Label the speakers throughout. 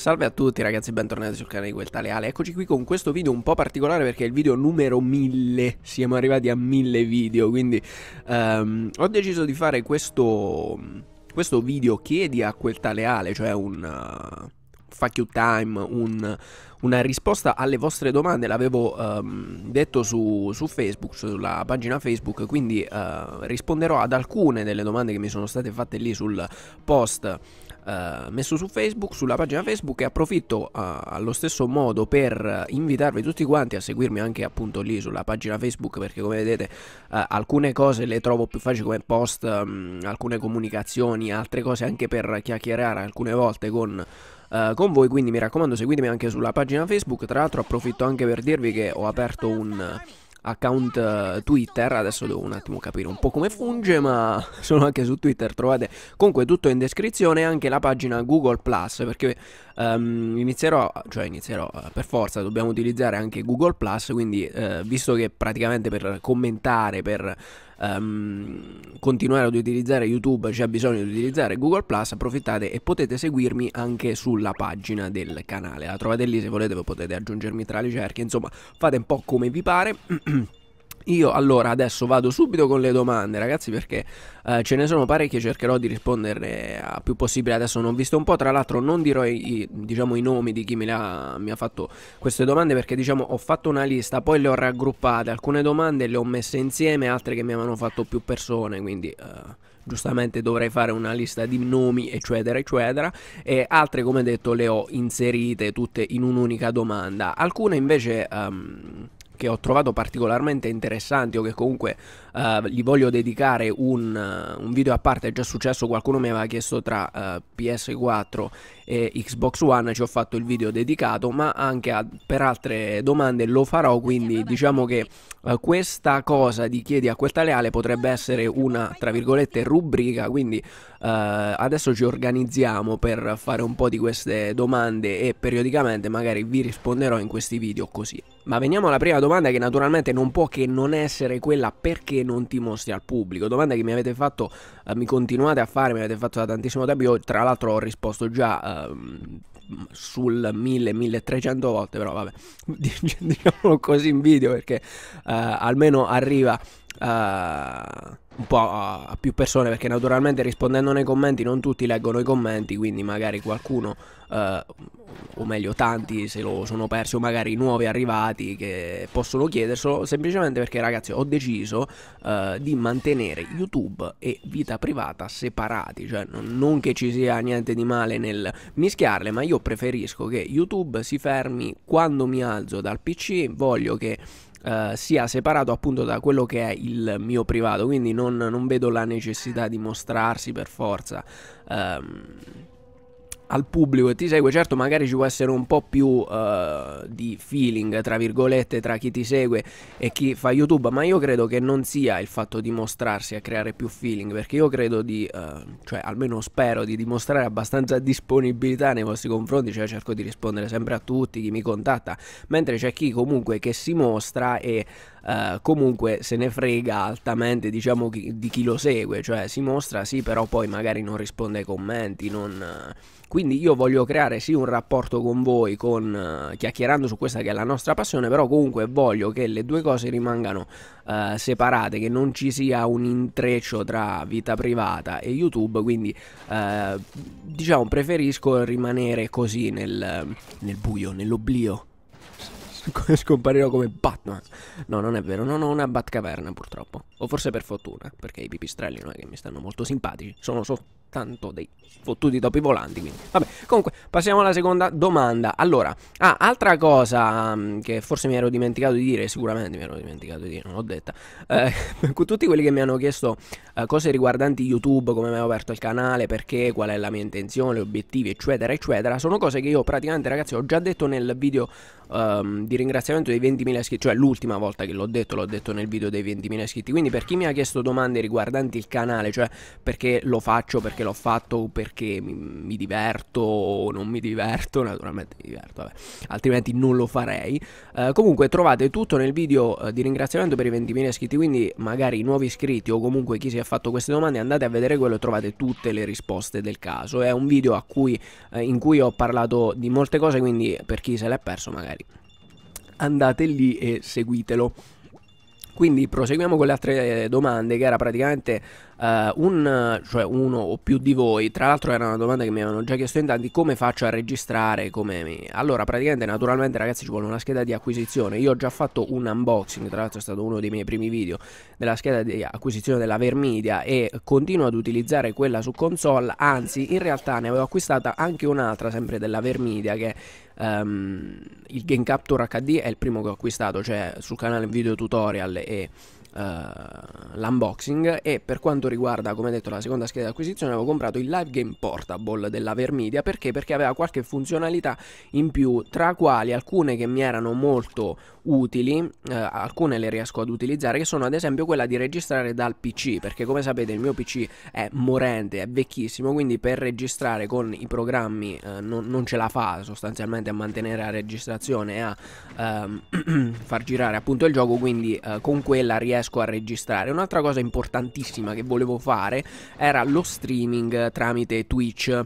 Speaker 1: Salve a tutti ragazzi, bentornati sul canale di Quel Tale Eccoci qui con questo video un po' particolare perché è il video numero 1000 Siamo arrivati a 1000 video, quindi um, ho deciso di fare questo, questo video chiedi a Quel Tale Cioè un uh, fuck you time, un, una risposta alle vostre domande L'avevo um, detto su, su, Facebook, sulla pagina Facebook Quindi uh, risponderò ad alcune delle domande che mi sono state fatte lì sul post eh, messo su Facebook, sulla pagina Facebook e approfitto uh, allo stesso modo per eh, invitarvi tutti quanti a seguirmi anche appunto lì sulla pagina Facebook perché come vedete uh, alcune cose le trovo più facili come post, um, alcune comunicazioni, altre cose anche per chiacchierare alcune volte con con voi quindi mi raccomando seguitemi anche sulla pagina Facebook tra l'altro approfitto anche per dirvi che ho aperto un account eh, Twitter, adesso devo un attimo capire un po' come funge, ma sono anche su Twitter, trovate comunque tutto in descrizione, anche la pagina Google Plus, perché um, inizierò, cioè inizierò, eh, per forza dobbiamo utilizzare anche Google Plus, quindi eh, visto che praticamente per commentare, per um, continuare ad utilizzare YouTube c'è bisogno di utilizzare Google Plus, approfittate e potete seguirmi anche sulla pagina del canale. La trovate lì se volete, potete aggiungermi tra le cerchie, insomma fate un po' come vi pare. Io allora adesso vado subito con le domande, ragazzi, perché eh, ce ne sono parecchie, cercherò di risponderne a più possibile. Adesso non ho visto un po', tra l'altro non dirò i, diciamo, i nomi di chi mi ha, mi ha fatto queste domande perché diciamo ho fatto una lista, poi le ho raggruppate, alcune domande le ho messe insieme, altre che mi avevano fatto più persone, quindi eh, giustamente dovrei fare una lista di nomi, eccetera, eccetera, e altre come detto le ho inserite tutte in un'unica domanda. Alcune invece... Um, che ho trovato particolarmente interessanti o che comunque uh, gli voglio dedicare un, uh, un, video a parte, è già successo, qualcuno mi aveva chiesto tra uh, eh, PS4 e Xbox One, ci ho fatto il video dedicato, ma anche a, per altre domande lo farò, quindi diciamo che questa cosa di chiedi a quel tale potrebbe essere una, tra virgolette, rubrica, quindi adesso ci organizziamo per fare un po' di queste domande e periodicamente magari vi risponderò in questi video così. Ma veniamo alla prima domanda che naturalmente non può che non essere quella perché che non ti mostri al pubblico? Domanda che mi avete fatto, eh, mi continuate a fare, mi avete fatto da tantissimo tempo, io tra l'altro ho risposto già ehm, sul 1000-1300 volte, però vabbè, diciamolo così in video perché eh, almeno arriva... Uh, un po' a più persone perché naturalmente rispondendo nei commenti non tutti leggono i commenti quindi magari qualcuno eh, o meglio tanti se lo sono persi o magari nuovi arrivati che possono chiederselo semplicemente perché ragazzi ho deciso eh, di mantenere YouTube e vita privata separati cioè non che ci sia niente di male nel mischiarle ma io preferisco che YouTube si fermi quando mi alzo dal PC voglio che eh, sia separato appunto da quello che è il mio privato, quindi non, non vedo la necessità di mostrarsi per forza. Um, al pubblico che ti segue, certo magari ci può essere un po' più uh, di feeling, tra virgolette, tra chi ti segue e chi fa YouTube, ma io credo che non sia il fatto di mostrarsi a creare più feeling, perché io credo di, uh, cioè almeno spero di dimostrare abbastanza disponibilità nei vostri confronti, cioè cerco di rispondere sempre a tutti, chi mi contatta, mentre c'è chi comunque che si mostra e... Eh, comunque se ne frega altamente diciamo chi, di chi lo segue, cioè si mostra sì però poi magari non risponde ai commenti, non... Eh. Quindi io voglio creare sì un rapporto con voi, con, uh, chiacchierando su questa che è la nostra passione, però comunque voglio che le due cose rimangano uh, separate, che non ci sia un intreccio tra vita privata e YouTube, quindi uh, diciamo preferisco rimanere così nel, nel buio, nell'oblio. scomparirò come Batman. No, non è vero, non ho una Batcaverna purtroppo. O forse per fortuna, perché i pipistrelli non è che mi stanno molto simpatici. Sono sotto tanto dei fottuti topi volanti. Quindi, vabbè, comunque, passiamo alla seconda domanda. Allora, ah, altra cosa mm, che forse mi ero dimenticato di dire, sicuramente mi ero dimenticato di dire, non l'ho detta. Eh, tutti quelli che mi hanno chiesto eh, cose riguardanti YouTube, come mi avevo aperto il canale, perché, qual è la mia intenzione, obiettivi, eccetera, eccetera, sono cose che io praticamente, ragazzi, ho già detto nel video um, di ringraziamento dei 20.000 iscritti, cioè l'ultima volta che l'ho detto, l'ho detto nel video dei 20.000 iscritti. Quindi, per chi mi ha chiesto domande riguardanti il canale, cioè perché lo faccio, perché perché l'ho fatto o perché mi, mi, diverto o non mi diverto, naturalmente mi diverto, vabbè. altrimenti non lo farei. Eh, comunque trovate tutto nel video eh, di ringraziamento per i 20.000 iscritti, quindi magari i nuovi iscritti o comunque chi si è fatto queste domande andate a vedere quello e trovate tutte le risposte del caso. È un video cui, eh, in cui ho parlato di molte cose, quindi per chi se l'è perso magari andate lì e seguitelo. Quindi proseguiamo con le altre domande che era praticamente uh, un, cioè uno o più di voi, tra l'altro era una domanda che mi avevano già chiesto in tanti, come faccio a registrare, come mi... Allora praticamente naturalmente ragazzi ci vuole una scheda di acquisizione, io ho già fatto un unboxing, tra l'altro è stato uno dei miei primi video della scheda di acquisizione della Vermidia e continuo ad utilizzare quella su console, anzi in realtà ne avevo acquistata anche un'altra sempre della Vermidia, che um, il Game Capture HD è il primo che ho acquistato, cioè sul canale video tutorial e eh, l'unboxing e per quanto riguarda come detto la seconda scheda di acquisizione avevo comprato il live game portable della Vermedia perché? perché aveva qualche funzionalità in più tra quali alcune che mi erano molto utili eh, alcune le riesco ad utilizzare che sono ad esempio quella di registrare dal pc perché come sapete il mio pc è morente è vecchissimo quindi per registrare con i programmi eh, non, non, ce la fa sostanzialmente a mantenere la registrazione e a ehm, far girare appunto il gioco quindi eh, con quella riesco riesco a registrare. Un'altra cosa importantissima che volevo fare era lo streaming eh, tramite Twitch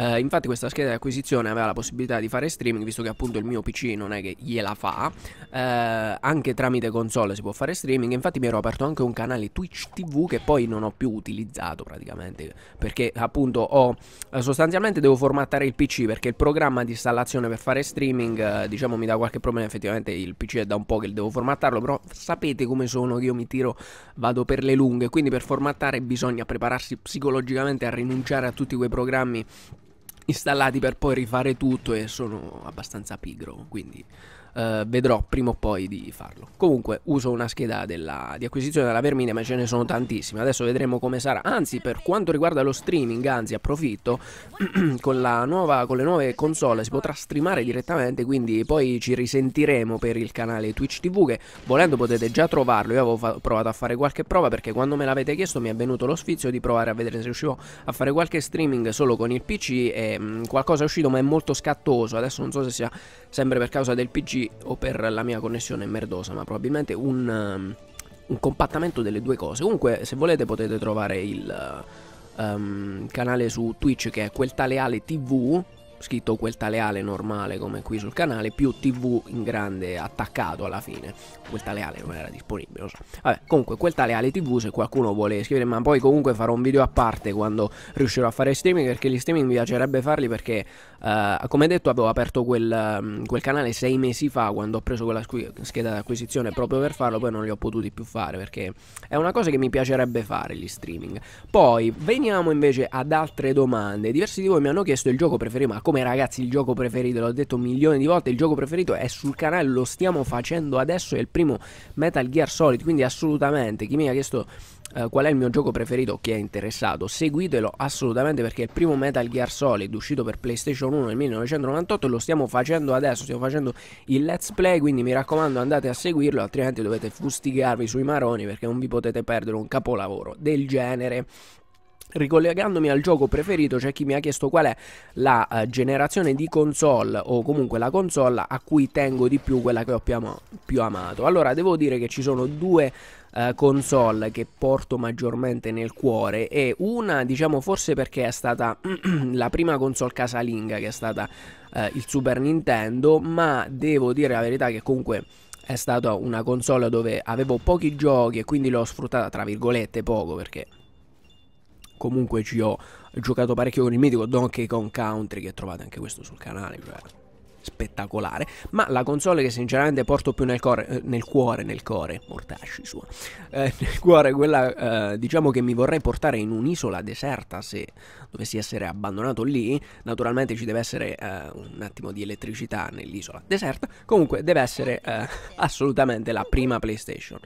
Speaker 1: eh, infatti questa scheda di acquisizione aveva la possibilità di fare streaming, visto che appunto il mio PC non è che gliela fa, eh, anche tramite console si può fare streaming, infatti mi ero aperto anche un canale Twitch TV che poi non ho più utilizzato praticamente, perché appunto ho eh, sostanzialmente devo formattare il PC perché il programma di installazione per fare streaming eh, diciamo mi dà qualche problema, effettivamente il PC è da un po' che devo formattarlo, però sapete come sono che io mi tiro, vado per le lunghe, quindi per formattare bisogna prepararsi psicologicamente a rinunciare a tutti quei programmi installati per poi rifare tutto e sono abbastanza pigro, quindi eh, vedrò prima o poi di farlo. Comunque uso una scheda della, di acquisizione della Vermine, ma ce ne sono tantissime. Adesso vedremo come sarà. Anzi, per quanto riguarda lo streaming, anzi, approfitto, con, nuova, con le nuove console si potrà streamare direttamente, quindi poi ci risentiremo per il canale Twitch TV che volendo potete già trovarlo. Io avevo provato a fare qualche prova perché quando me l'avete chiesto mi è venuto lo sfizio di provare a vedere se riuscivo a fare qualche streaming solo con il PC e mh, mm, qualcosa è uscito ma è molto scattoso. Adesso non so se sia sempre per causa del PC o per la mia connessione merdosa, ma probabilmente un, um, un compattamento delle due cose. Comunque, se volete potete trovare il uh, um, canale su Twitch che è quel taleale TV, scritto quel taleale normale come qui sul canale, più TV in grande attaccato alla fine. Quel taleale non era disponibile, lo so. Vabbè, comunque quel taleale TV se qualcuno vuole scrivere, ma poi comunque farò un video a parte quando riuscirò a fare streaming perché gli streaming mi piacerebbe farli perché Uh, come detto avevo aperto quel, mm, quel, canale sei mesi fa quando ho preso quella scheda d'acquisizione proprio per farlo, poi non li ho potuti più fare perché è una cosa che mi piacerebbe fare gli streaming. Poi veniamo invece ad altre domande. Diversi di voi mi hanno chiesto il gioco preferito, ma come ragazzi il gioco preferito, l'ho detto milioni di volte, il gioco preferito è sul canale, lo stiamo facendo adesso, è il primo Metal Gear Solid, quindi assolutamente chi mi ha chiesto eh, qual è il mio gioco preferito? Chi è interessato? Seguitelo assolutamente perché è il primo Metal Gear Solid uscito per PlayStation 1 nel 1998 lo stiamo facendo adesso, stiamo facendo il let's play, quindi mi raccomando andate a seguirlo, altrimenti dovete fustigarvi sui maroni perché non vi potete perdere un capolavoro del genere. Ricollegandomi al gioco preferito, c'è chi mi ha chiesto qual è la uh, generazione di console o comunque la console a cui tengo di più, quella che ho più, am- più amato. Allora, devo dire che ci sono due eh, console che porto maggiormente nel cuore è una, diciamo, forse perché è stata la prima console casalinga che è stata eh, il Super Nintendo, ma devo dire la verità che comunque è stata una console dove avevo pochi giochi e quindi l'ho sfruttata tra virgolette poco perché comunque ci ho giocato parecchio con il mitico Donkey Kong Country che trovate anche questo sul canale. Cioè spettacolare, ma la console che sinceramente porto più nel, cuore, eh, nel cuore, nel cuore, mortasci sua, eh, nel cuore quella eh, diciamo che mi vorrei portare in un'isola deserta se dovessi essere abbandonato lì, naturalmente ci deve essere eh, un attimo di elettricità nell'isola deserta, comunque deve essere eh, assolutamente la prima PlayStation,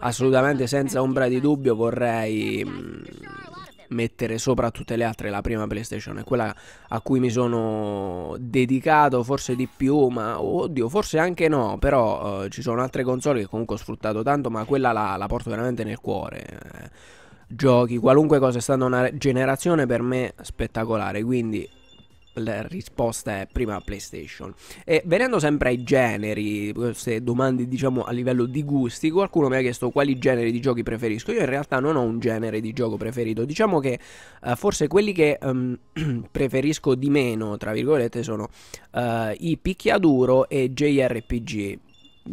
Speaker 1: assolutamente senza ombra di dubbio vorrei... Mh, mm, mettere sopra tutte le altre la prima PlayStation, è quella a cui mi sono dedicato forse di più, ma oddio, forse anche no, però eh, ci sono altre console che comunque ho sfruttato tanto, ma quella la, la porto veramente nel cuore. Eh. giochi, qualunque cosa, è stata una generazione per me spettacolare, quindi la risposta è prima PlayStation. E venendo sempre ai generi, queste domande diciamo a livello di gusti, qualcuno mi ha chiesto quali generi di giochi preferisco. Io in realtà non ho un genere di gioco preferito, diciamo che uh, forse quelli che um, preferisco di meno, tra virgolette, sono uh, i picchiaduro e JRPG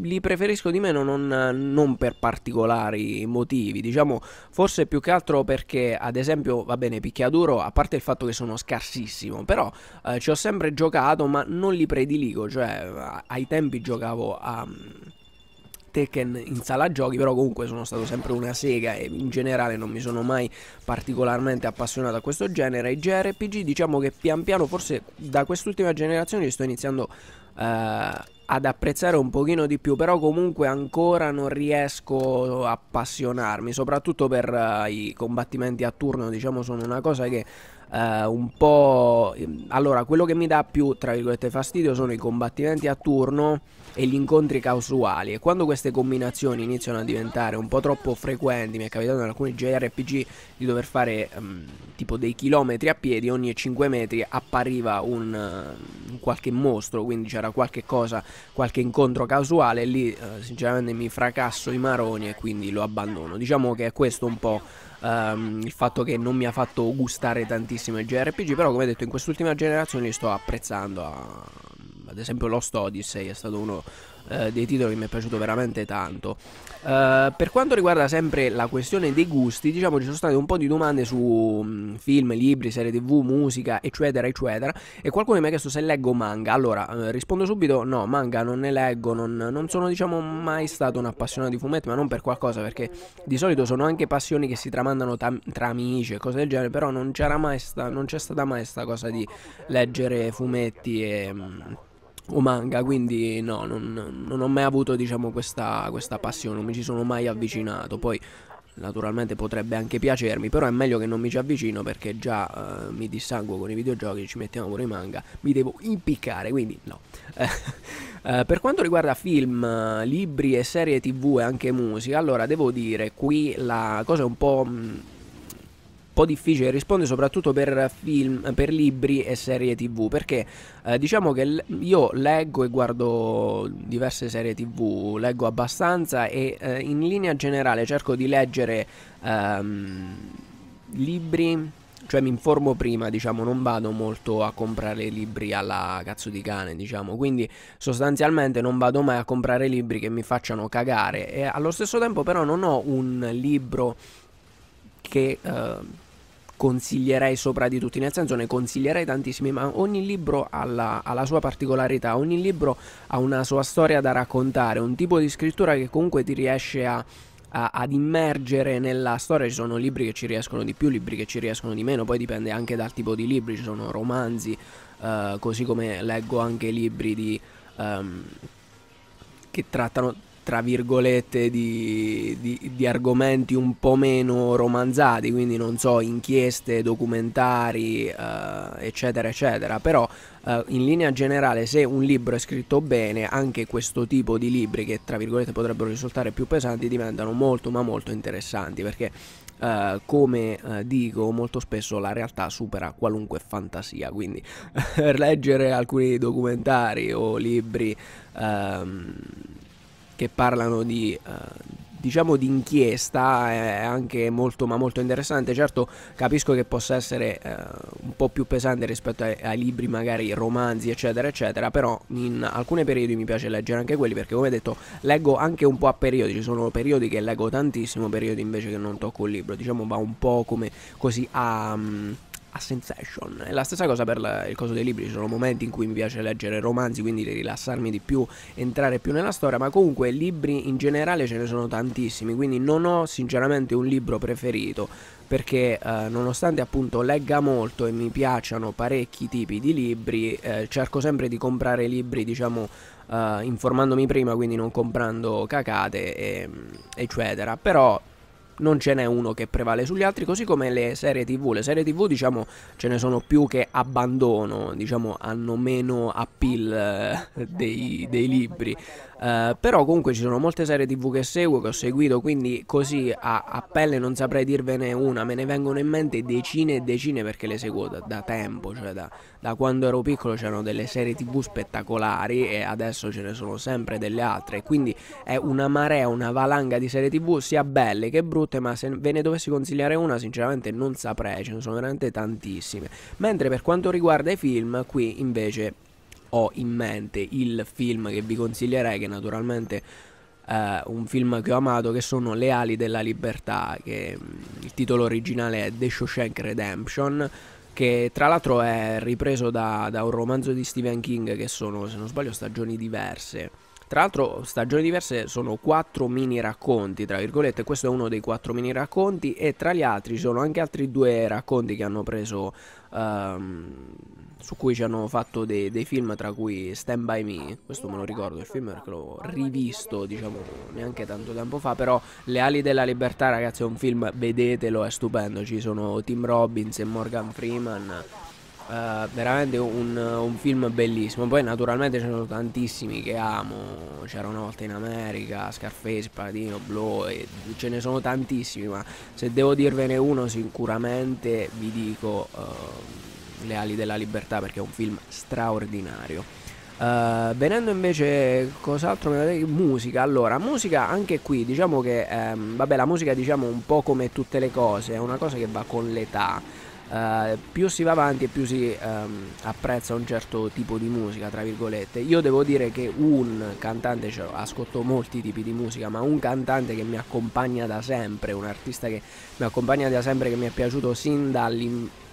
Speaker 1: li preferisco di meno non, non, per particolari motivi, diciamo forse più che altro perché ad esempio, va bene, picchiaduro, a parte il fatto che sono scarsissimo, però eh, ci ho sempre giocato ma non li prediligo, cioè ai tempi giocavo a... Tekken in sala giochi, però comunque sono stato sempre una sega e in generale non mi sono mai particolarmente appassionato a questo genere. I JRPG diciamo che pian piano, forse da quest'ultima generazione, li sto iniziando eh, ad apprezzare un pochino di più, però comunque ancora non riesco a appassionarmi, soprattutto per eh, i combattimenti a turno, diciamo sono una cosa che eh, un po'... Ehm, allora, quello che mi dà più, tra virgolette, fastidio sono i combattimenti a turno e gli incontri casuali e quando queste combinazioni iniziano a diventare un po' troppo frequenti, mi è capitato in alcuni JRPG di dover fare um, tipo dei chilometri a piedi, ogni 5 metri appariva un, uh, qualche mostro, quindi c'era qualche cosa, qualche incontro casuale, e lì uh, sinceramente mi fracasso i maroni e quindi lo abbandono. Diciamo che è questo un po' um, il fatto che non mi ha fatto gustare tantissimo il JRPG, però come detto in quest'ultima generazione li sto apprezzando, a... ad esempio Lost Odyssey è stato uno eh, dei titoli che mi è piaciuto veramente tanto. Eh, per quanto riguarda sempre la questione dei gusti, diciamo ci sono state un po' di domande su mh, mm, film, libri, serie tv, musica, eccetera, eccetera. E qualcuno mi ha chiesto se leggo manga. Allora, eh, rispondo subito: no, manga non ne leggo, non, non sono, diciamo, mai stato un appassionato di fumetti, ma non per qualcosa, perché di solito sono anche passioni che si tramandano tam- tra amici e cose del genere, però non, c'era mai sta- non c'è stata mai questa cosa di leggere fumetti e. Mh, mm, o manga, quindi no, non, non ho mai avuto diciamo, questa, questa, passione, non mi ci sono mai avvicinato. Poi naturalmente potrebbe anche piacermi, però è meglio che non mi ci avvicino perché già eh, mi dissanguo con i videogiochi, ci mettiamo pure i manga, mi devo impiccare, quindi no. eh, per quanto riguarda film, libri e serie tv e anche musica, allora devo dire qui la cosa è un po' po' difficile rispondere soprattutto per film, per libri e serie tv perché eh, diciamo che l- io leggo e guardo diverse serie tv, leggo abbastanza e eh, in linea generale cerco di leggere ehm, libri cioè mi informo prima, diciamo, non vado molto a comprare libri alla cazzo di cane, diciamo, quindi sostanzialmente non vado mai a comprare libri che mi facciano cagare e allo stesso tempo però non ho un libro che eh, consiglierei sopra di tutti, nel senso ne consiglierei tantissimi, ma ogni libro ha la, ha la, sua particolarità, ogni libro ha una sua storia da raccontare, un tipo di scrittura che comunque ti riesce a, ad immergere nella storia, ci sono libri che ci riescono di più, libri che ci riescono di meno, poi dipende anche dal tipo di libri, ci sono romanzi, eh, così come leggo anche libri di, um, che trattano tra virgolette di, di, di, argomenti un po' meno romanzati, quindi non so, inchieste, documentari, eh, eccetera, eccetera, però eh, in linea generale se un libro è scritto bene, anche questo tipo di libri che tra virgolette potrebbero risultare più pesanti diventano molto ma molto interessanti perché Uh, come uh, dico molto spesso la realtà supera qualunque fantasia quindi leggere alcuni documentari o libri um, che parlano di, eh, diciamo di inchiesta è anche molto ma molto interessante certo capisco che possa essere eh, un po' più pesante rispetto ai, ai, libri magari romanzi eccetera eccetera però in alcuni periodi mi piace leggere anche quelli perché come detto leggo anche un po' a periodi ci sono periodi che leggo tantissimo periodi invece che non tocco il libro diciamo va un po' come così a, mm, a sensation. È la stessa cosa per il coso dei libri, ci sono momenti in cui mi piace leggere romanzi, quindi rilassarmi di più, entrare più nella storia, ma comunque libri in generale ce ne sono tantissimi, quindi non ho sinceramente un libro preferito, perché eh, nonostante appunto legga molto e mi piacciono parecchi tipi di libri, eh, cerco sempre di comprare libri, diciamo, eh, informandomi prima, quindi non comprando cacate, e, eccetera. Però non ce n'è uno che prevale sugli altri, così come le serie TV. Le serie TV, diciamo, ce ne sono più che abbandono, diciamo, hanno meno appeal eh, dei, dei libri. Eh, però comunque ci sono molte serie tv che seguo, che ho seguito, quindi così a, a, pelle non saprei dirvene una, me ne vengono in mente decine e decine perché le seguo da, da tempo, cioè da, da, quando ero piccolo c'erano delle serie tv spettacolari e adesso ce ne sono sempre delle altre, quindi è una marea, una valanga di serie tv sia belle che brutte, ma se ve ne dovessi consigliare una sinceramente non saprei, ce ne sono veramente tantissime. Mentre per quanto riguarda i film, qui invece ho in mente il film che vi consiglierei, che naturalmente è un film che ho amato, che sono Le ali della libertà, che mm, il titolo originale è The Shawshank Redemption, che tra l'altro è ripreso da, da un romanzo di Stephen King che sono, se non sbaglio, stagioni diverse. Tra l'altro, stagioni diverse sono quattro mini racconti, tra virgolette, questo è uno dei quattro mini racconti e tra gli altri sono anche altri due racconti che hanno preso um, su cui ci hanno fatto dei, dei, film tra cui Stand By Me, questo me lo ricordo il film perché l'ho rivisto diciamo neanche tanto tempo fa, però Le ali della libertà ragazzi è un film, vedetelo, è stupendo, ci sono Tim Robbins e Morgan Freeman, Uh, veramente un, un, film bellissimo. Poi naturalmente ce ne sono tantissimi che amo. C'era una volta in America, Scarface, Paladino, Blow, e ce ne sono tantissimi, ma se devo dirvene uno sicuramente vi dico... Uh, le ali della libertà perché è un film straordinario. Uh, venendo invece, cos'altro? Musica, allora, musica anche qui, diciamo che, ehm, vabbè, la musica diciamo un po' come tutte le cose, è una cosa che va con l'età. Uh, più si va avanti e più si um, apprezza un certo tipo di musica, tra virgolette. Io devo dire che un cantante, cioè, ascolto molti tipi di musica, ma un cantante che mi accompagna da sempre, un artista che mi accompagna da sempre, che mi è piaciuto sin dall'inizio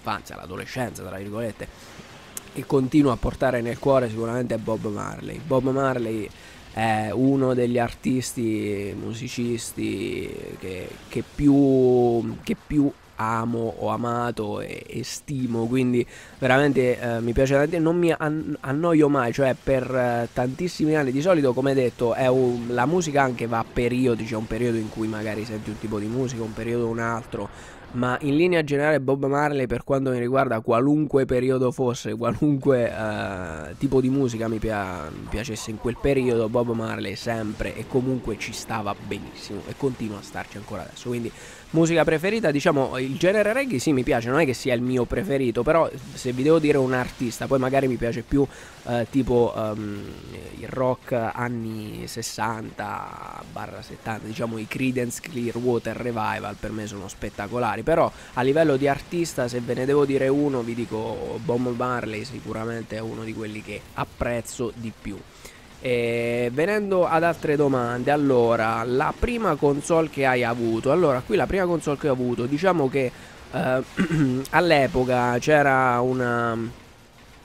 Speaker 1: all'infanzia, all'adolescenza, tra virgolette, che continua a portare nel cuore sicuramente è Bob Marley. Bob Marley è uno degli artisti musicisti che, che, più, che più amo, ho amato e, e stimo, quindi veramente eh, mi piace tanto, non mi annoio mai, cioè per eh, tantissimi anni, di solito come detto un, la musica anche va a periodi, c'è cioè un periodo in cui magari senti un tipo di musica, un periodo un altro, ma in linea generale Bob Marley per quanto mi riguarda qualunque periodo fosse, qualunque uh, tipo di musica mi, pia- mi, piacesse in quel periodo, Bob Marley sempre e comunque ci stava benissimo e continua a starci ancora adesso. Quindi Musica preferita, diciamo, il genere reggae sì mi piace, non è che sia il mio preferito, però se vi devo dire un artista, poi magari mi piace più eh, tipo um, il rock anni 60 70, diciamo i Credence Clearwater Revival per me sono spettacolari, però a livello di artista se ve ne devo dire uno vi dico Bob Marley sicuramente è uno di quelli che apprezzo di più. E venendo ad altre domande, allora, la prima console che hai avuto, allora qui la prima console che ho avuto, diciamo che eh, all'epoca c'era una,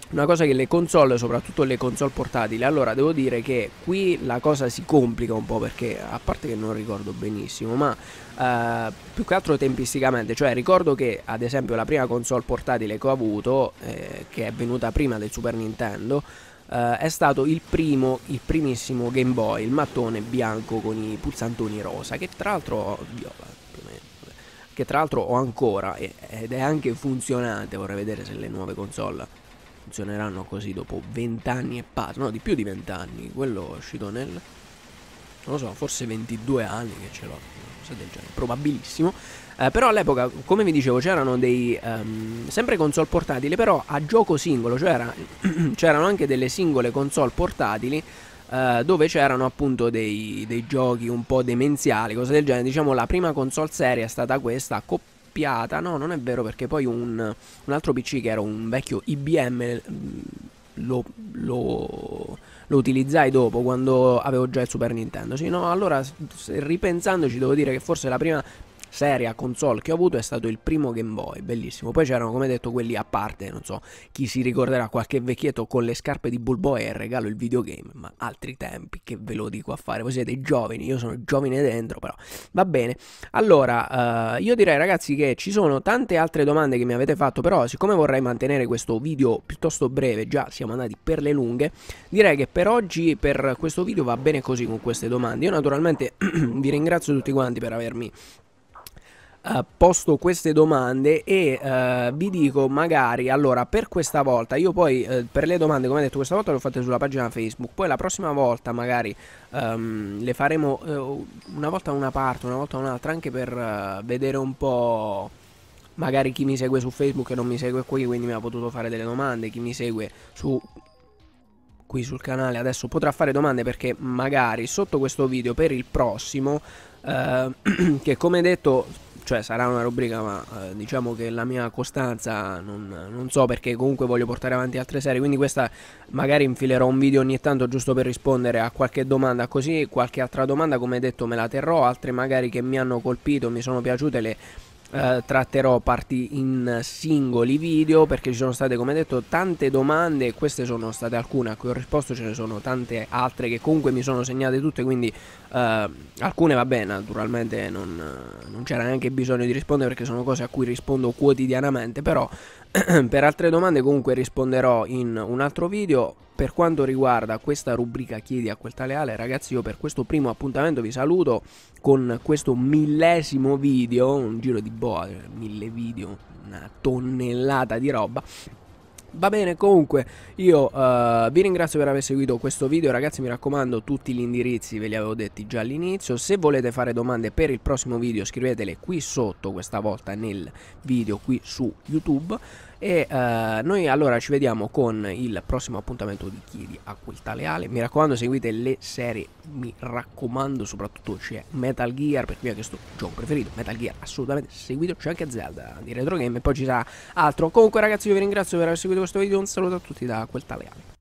Speaker 1: una cosa che le console, soprattutto le console portatili, allora devo dire che qui la cosa si complica un po' perché a parte che non ricordo benissimo, ma eh, più che altro tempisticamente, cioè ricordo che ad esempio la prima console portatile che ho avuto, eh, che è venuta prima del Super Nintendo, eh, è stato il primo, il primissimo Game Boy, il mattone bianco con i pulsantoni rosa, che tra l'altro ho, viola, che tra l'altro ho ancora ed è anche funzionante, vorrei vedere se le nuove console funzioneranno così dopo 20 anni e passa, no di più di 20 anni, quello è uscito nel, non lo so, forse 22 anni che ce l'ho, cosa del genere, probabilissimo. Eh, però all'epoca, come vi dicevo, c'erano dei ehm, sempre console portatili, però a gioco singolo, cioè era, c'erano anche delle singole console portatili eh, dove c'erano appunto dei, dei, giochi un po' demenziali, cose del genere. Diciamo la prima console serie è stata questa, accoppiata, no, non è vero perché poi un, un altro PC che era un vecchio IBM eh, lo, lo lo utilizzai dopo quando avevo già il Super Nintendo. Sì, no, allora ripensandoci devo dire che forse la prima seria console che ho avuto è stato il primo Game Boy, bellissimo. Poi c'erano, come detto, quelli a parte, non so, chi si ricorderà qualche vecchietto con le scarpe di Bulbo e il regalo il videogame, ma altri tempi che ve lo dico a fare. Voi siete giovani, io sono giovine dentro, però va bene. Allora, eh, io direi ragazzi che ci sono tante altre domande che mi avete fatto, però siccome vorrei mantenere questo video piuttosto breve, già siamo andati per le lunghe, direi che per oggi, per questo video va bene così con queste domande. Io naturalmente vi ringrazio tutti quanti per avermi eh, posto queste domande e uh, vi dico magari allora per questa volta io poi uh, per le domande come detto questa volta le ho fatte sulla pagina Facebook poi la prossima volta magari um, le faremo una volta una parte una volta un'altra anche per vedere un po' magari chi mi segue su Facebook e non mi segue qui quindi mi ha potuto fare delle domande chi mi segue su qui sul canale adesso potrà fare domande perché magari sotto questo video per il prossimo che come detto cioè sarà una rubrica ma eh, diciamo che la mia costanza non, non, so perché comunque voglio portare avanti altre serie quindi questa magari infilerò un video ogni tanto giusto per rispondere a qualche domanda così qualche altra domanda come detto me la terrò altre magari che mi hanno colpito mi sono piaciute le eh, tratterò parti in singoli video perché ci sono state come detto tante domande e queste sono state alcune a cui ho risposto ce ne sono tante altre che comunque mi sono segnate tutte quindi eh, alcune vabbè naturalmente non, non c'era neanche bisogno di rispondere perché sono cose a cui rispondo quotidianamente però per altre domande comunque risponderò in un altro video. Per quanto riguarda questa rubrica chiedi a quel tale Ale, ragazzi io per questo primo appuntamento vi saluto con questo millesimo video, un giro di boa, eh, mille video, una tonnellata di roba. Va bene, comunque io uh, vi ringrazio per aver seguito questo video, ragazzi mi raccomando tutti gli indirizzi ve li avevo detti già all'inizio, se volete fare domande per il prossimo video scrivetele qui sotto, questa volta nel video qui su YouTube e eh, noi allora ci vediamo con il prossimo appuntamento di Chiedi a quel taleale Mi raccomando, seguite le serie, mi raccomando, soprattutto c'è Metal Gear, per via che questo gioco preferito, Metal Gear, assolutamente seguito, c'è anche Zelda di Retro Game e poi ci sarà altro. Comunque ragazzi, io vi ringrazio per aver seguito questo video, un saluto a tutti da quel taleale